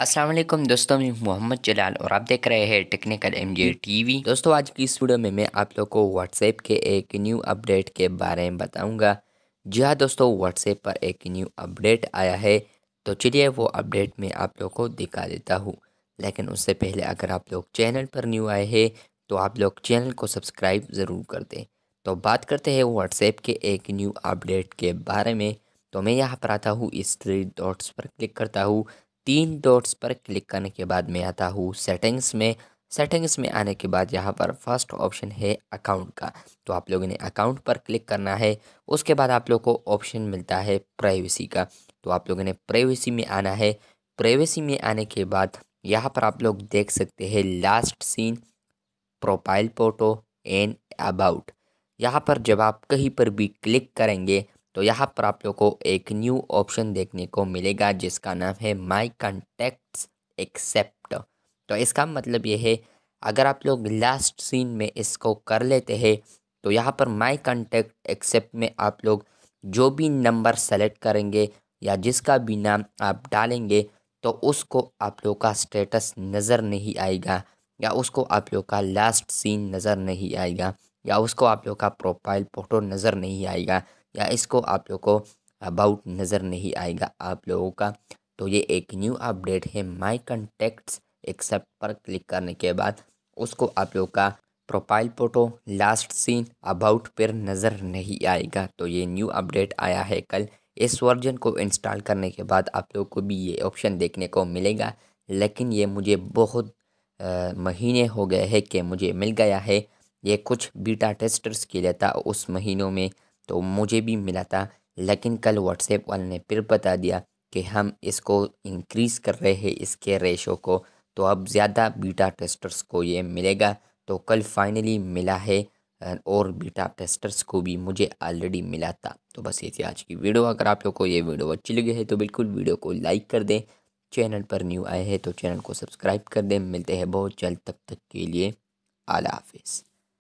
असलम दोस्तों मैं मोहम्मद जलाल और आप देख रहे हैं टेक्निकल एम जे टी दोस्तों आज की इस वीडियो में मैं आप लोग को व्हाट्सएप के एक न्यू अपडेट के बारे में बताऊंगा जी हाँ दोस्तों व्हाट्सएप पर एक न्यू अपडेट आया है तो चलिए वो अपडेट मैं आप लोग को दिखा देता हूँ लेकिन उससे पहले अगर आप लोग चैनल पर न्यू आए हैं तो आप लोग चैनल को सब्सक्राइब ज़रूर कर दें तो बात करते हैं व्हाट्सएप के एक न्यू अपडेट के बारे में तो मैं यहाँ पर आता हूँ इस थ्री डॉट्स पर क्लिक करता हूँ तीन डॉट्स पर क्लिक करने के बाद मैं आता हूँ सेटिंग्स में सेटिंग्स में आने के बाद यहाँ पर फर्स्ट ऑप्शन है अकाउंट का तो आप लोगों ने अकाउंट पर क्लिक करना है उसके बाद आप लोग को ऑप्शन मिलता है प्राइवेसी का तो आप लोगों ने प्राइवेसी में आना है प्राइवेसी में आने के बाद यहाँ पर आप लोग देख सकते हैं last seen profile photo and about यहाँ पर जब आप कहीं पर भी क्लिक करेंगे तो यहाँ पर आप लोग को एक न्यू ऑप्शन देखने को मिलेगा जिसका नाम है माई कंटेक्ट एक्सेप्ट तो इसका मतलब ये है अगर आप लोग लास्ट सीन में इसको कर लेते हैं तो यहाँ पर माई कंटेक्ट एक्सेप्ट में आप लोग जो भी नंबर सेलेक्ट करेंगे या जिसका भी नाम आप डालेंगे तो उसको आप लोग का स्टेटस नज़र नहीं आएगा या उसको आप लोग का लास्ट सीन नज़र नहीं आएगा या उसको आप लोग का प्रोफाइल फ़ोटो नज़र नहीं आएगा या इसको आप लोग को अबाउट नज़र नहीं आएगा आप लोगों का तो ये एक न्यू अपडेट है माई कंटेक्ट्स एक्सेप्ट पर क्लिक करने के बाद उसको आप लोग का profile photo last seen about पर नज़र नहीं आएगा तो ये न्यू अपडेट आया है कल इस वर्जन को इंस्टॉल करने के बाद आप लोग को भी ये ऑप्शन देखने को मिलेगा लेकिन ये मुझे बहुत आ, महीने हो गए हैं कि मुझे मिल गया है ये कुछ बीटा टेस्टर्स के लिए था उस महीनों में तो मुझे भी मिला था लेकिन कल व्हाट्सएप वाले ने फिर बता दिया कि हम इसको इंक्रीज़ कर रहे हैं इसके रेशो को तो अब ज़्यादा बीटा टेस्टर्स को ये मिलेगा तो कल फाइनली मिला है और बीटा टेस्टर्स को भी मुझे ऑलरेडी मिला था तो बस ये थी आज की वीडियो अगर आप लोग को ये वीडियो अच्छी लगी है तो बिल्कुल वीडियो को लाइक कर दें चैनल पर न्यू आए हैं तो चैनल को सब्सक्राइब कर दें मिलते हैं बहुत जल्द तब तक के लिए आला हाफिज़